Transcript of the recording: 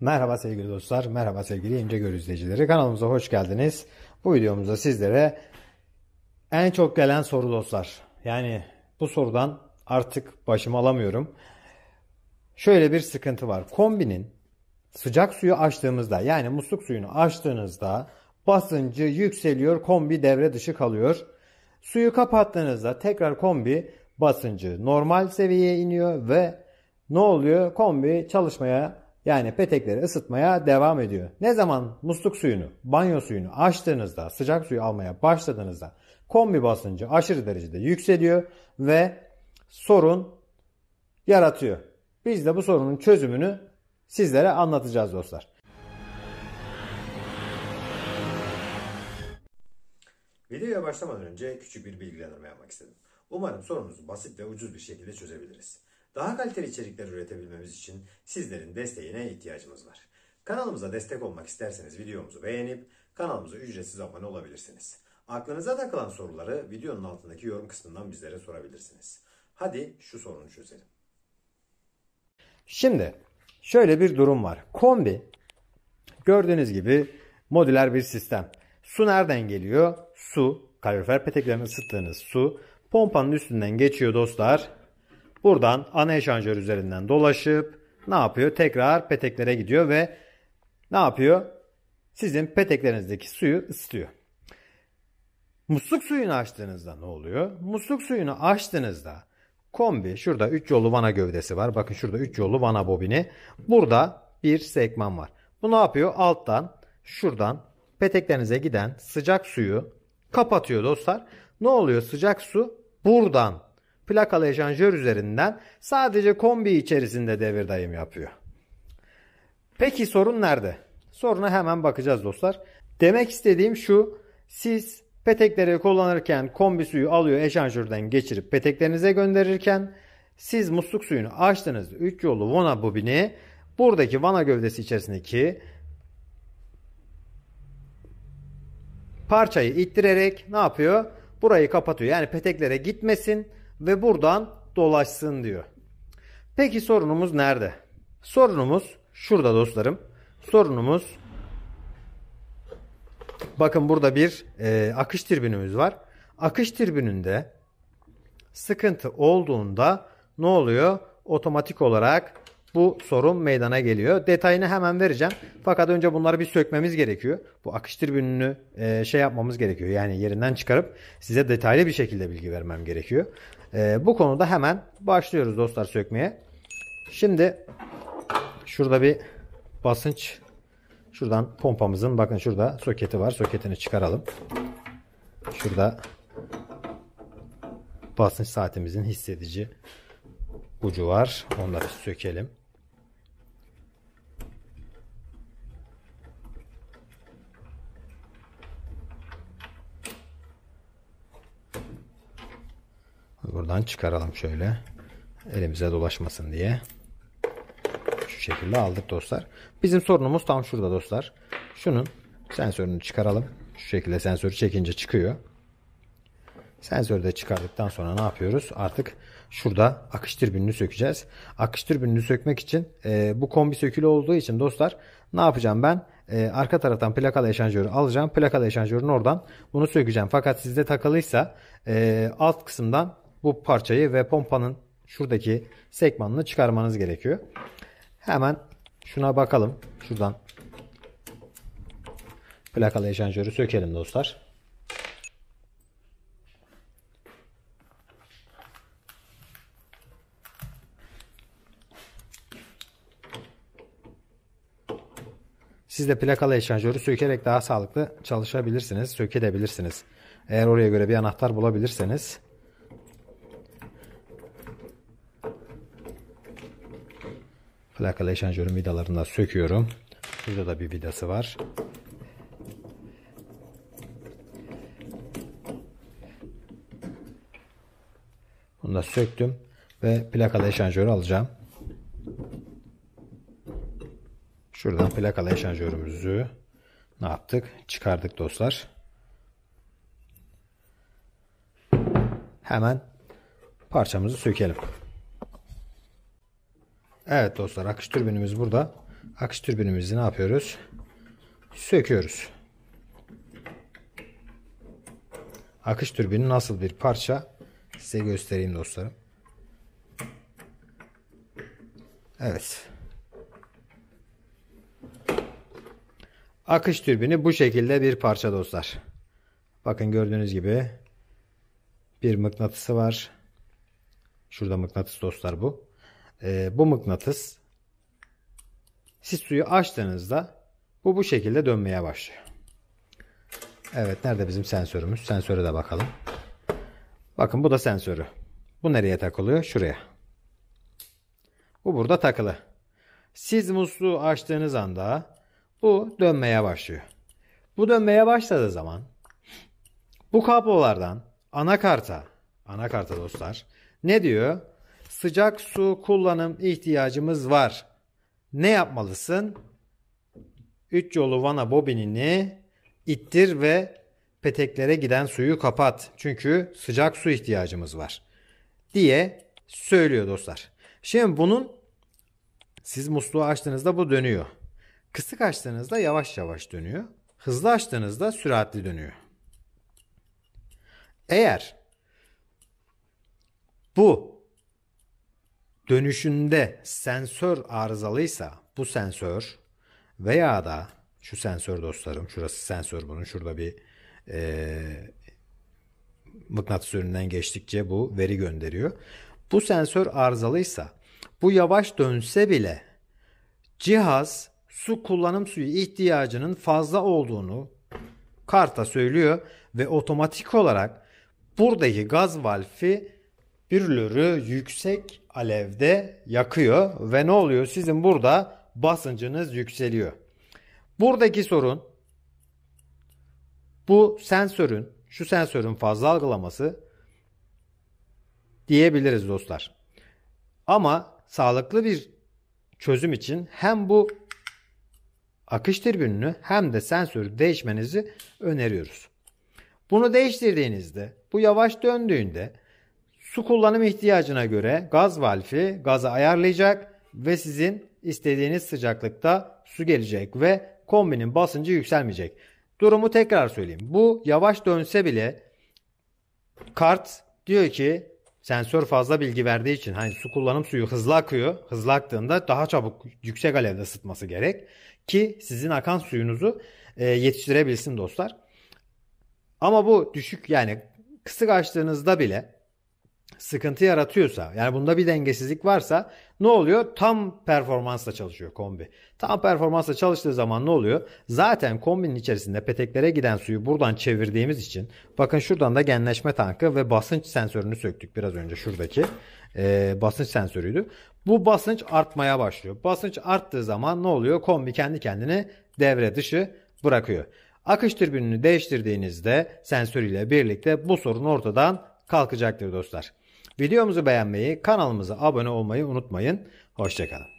Merhaba sevgili dostlar, merhaba sevgili ince Göl izleyicileri. Kanalımıza hoş geldiniz. Bu videomuzda sizlere en çok gelen soru dostlar. Yani bu sorudan artık başımı alamıyorum. Şöyle bir sıkıntı var. Kombinin sıcak suyu açtığımızda yani musluk suyunu açtığınızda basıncı yükseliyor, kombi devre dışı kalıyor. Suyu kapattığınızda tekrar kombi basıncı normal seviyeye iniyor ve ne oluyor? Kombi çalışmaya yani petekleri ısıtmaya devam ediyor. Ne zaman musluk suyunu, banyo suyunu açtığınızda, sıcak suyu almaya başladığınızda kombi basıncı aşırı derecede yükseliyor ve sorun yaratıyor. Biz de bu sorunun çözümünü sizlere anlatacağız dostlar. Videoya başlamadan önce küçük bir bilgilendirme yapmak istedim. Umarım sorunuzu basit ve ucuz bir şekilde çözebiliriz. Daha kaliteli içerikler üretebilmemiz için sizlerin desteğine ihtiyacımız var. Kanalımıza destek olmak isterseniz videomuzu beğenip kanalımıza ücretsiz abone olabilirsiniz. Aklınıza takılan soruları videonun altındaki yorum kısmından bizlere sorabilirsiniz. Hadi şu sorunu çözelim. Şimdi şöyle bir durum var. Kombi gördüğünüz gibi modüler bir sistem. Su nereden geliyor? Su, kalorifer peteklerini ısıttığınız su pompanın üstünden geçiyor dostlar Buradan ana eşanjör üzerinden dolaşıp ne yapıyor? Tekrar peteklere gidiyor ve ne yapıyor? Sizin peteklerinizdeki suyu ısıtıyor. Musluk suyunu açtığınızda ne oluyor? Musluk suyunu açtığınızda kombi şurada 3 yolu vana gövdesi var. Bakın şurada 3 yolu vana bobini. Burada bir segment var. Bu ne yapıyor? Alttan şuradan peteklerinize giden sıcak suyu kapatıyor dostlar. Ne oluyor? Sıcak su buradan plakalı eşanjör üzerinden sadece kombi içerisinde devir dayım yapıyor. Peki sorun nerede? Soruna hemen bakacağız dostlar. Demek istediğim şu. Siz petekleri kullanırken kombi suyu alıyor eşanjörden geçirip peteklerinize gönderirken siz musluk suyunu açtınız 3 yolu vana bobini buradaki vana gövdesi içerisindeki parçayı ittirerek ne yapıyor? Burayı kapatıyor. Yani peteklere gitmesin ve buradan dolaşsın diyor. Peki sorunumuz nerede? Sorunumuz şurada dostlarım. Sorunumuz bakın burada bir e, akış tribünümüz var. Akış tribününde sıkıntı olduğunda ne oluyor? Otomatik olarak bu sorun meydana geliyor. Detayını hemen vereceğim. Fakat önce bunları bir sökmemiz gerekiyor. Bu akış tribününü e, şey yapmamız gerekiyor. Yani yerinden çıkarıp size detaylı bir şekilde bilgi vermem gerekiyor. E, bu konuda hemen başlıyoruz dostlar sökmeye. Şimdi şurada bir basınç şuradan pompamızın bakın şurada soketi var. Soketini çıkaralım. Şurada basınç saatimizin hissedici ucu var. Onları sökelim. Buradan çıkaralım şöyle. Elimize dolaşmasın diye. Şu şekilde aldık dostlar. Bizim sorunumuz tam şurada dostlar. Şunun sensörünü çıkaralım. Şu şekilde sensörü çekince çıkıyor. Sensörü de çıkardıktan sonra ne yapıyoruz? Artık şurada akış türbinini sökeceğiz. Akış türbinini sökmek için e, bu kombi sökülü olduğu için dostlar ne yapacağım ben? E, arka taraftan plakalı eşanjörü alacağım. Plakalı eşanjörünü oradan bunu sökeceğim. Fakat sizde takılıysa e, alt kısımdan bu parçayı ve pompanın şuradaki sekmanını çıkarmanız gerekiyor. Hemen şuna bakalım. Şuradan plakalı eşanjörü sökelim dostlar. Siz de plakalı eşanjörü sökerek daha sağlıklı çalışabilirsiniz, sökebilirsiniz. Eğer oraya göre bir anahtar bulabilirseniz Plakalı eşanjörün vidalarını da söküyorum. Burada da bir vidası var. Bunu da söktüm ve plakalı eşanjörü alacağım. Şuradan plakalı eşanjörümüzü ne yaptık? Çıkardık dostlar. Hemen parçamızı sökelim. Evet dostlar akış türbinimiz burada. Akış türbinimizi ne yapıyoruz? Söküyoruz. Akış türbini nasıl bir parça size göstereyim dostlarım. Evet. Akış türbini bu şekilde bir parça dostlar. Bakın gördüğünüz gibi bir mıknatısı var. Şurada mıknatıs dostlar bu e, bu mıknatıs siz suyu açtığınızda bu bu şekilde dönmeye başlıyor. Evet nerede bizim sensörümüz? Sensöre de bakalım. Bakın bu da sensörü. Bu nereye takılıyor? Şuraya. Bu burada takılı. Siz musluğu açtığınız anda bu dönmeye başlıyor. Bu dönmeye başladığı zaman bu kablolardan anakarta, anakarta dostlar ne diyor? sıcak su kullanım ihtiyacımız var. Ne yapmalısın? 3 yolu vana bobinini ittir ve peteklere giden suyu kapat. Çünkü sıcak su ihtiyacımız var diye söylüyor dostlar. Şimdi bunun siz musluğu açtığınızda bu dönüyor. Kısık açtığınızda yavaş yavaş dönüyor. Hızlı açtığınızda süratli dönüyor. Eğer bu dönüşünde sensör arızalıysa bu sensör veya da şu sensör dostlarım şurası sensör bunun şurada bir e, mıknatıs önünden geçtikçe bu veri gönderiyor. Bu sensör arızalıysa bu yavaş dönse bile cihaz su kullanım suyu ihtiyacının fazla olduğunu karta söylüyor ve otomatik olarak buradaki gaz valfi bürülürü yüksek alevde yakıyor ve ne oluyor? Sizin burada basıncınız yükseliyor. Buradaki sorun bu sensörün, şu sensörün fazla algılaması diyebiliriz dostlar. Ama sağlıklı bir çözüm için hem bu akış tribününü hem de sensörü değişmenizi öneriyoruz. Bunu değiştirdiğinizde, bu yavaş döndüğünde Su kullanım ihtiyacına göre gaz valfi gazı ayarlayacak ve sizin istediğiniz sıcaklıkta su gelecek ve kombinin basıncı yükselmeyecek. Durumu tekrar söyleyeyim. Bu yavaş dönse bile kart diyor ki sensör fazla bilgi verdiği için hani su kullanım suyu hızlı akıyor. Hızlı aktığında daha çabuk yüksek alevde ısıtması gerek ki sizin akan suyunuzu e, yetiştirebilsin dostlar. Ama bu düşük yani kısık açtığınızda bile sıkıntı yaratıyorsa yani bunda bir dengesizlik varsa ne oluyor? Tam performansla çalışıyor kombi. Tam performansla çalıştığı zaman ne oluyor? Zaten kombinin içerisinde peteklere giden suyu buradan çevirdiğimiz için bakın şuradan da genleşme tankı ve basınç sensörünü söktük biraz önce şuradaki e, basınç sensörüydü. Bu basınç artmaya başlıyor. Basınç arttığı zaman ne oluyor? Kombi kendi kendini devre dışı bırakıyor. Akış türbinini değiştirdiğinizde sensör ile birlikte bu sorun ortadan kalkacaktır dostlar. Videomuzu beğenmeyi, kanalımıza abone olmayı unutmayın. Hoşçakalın.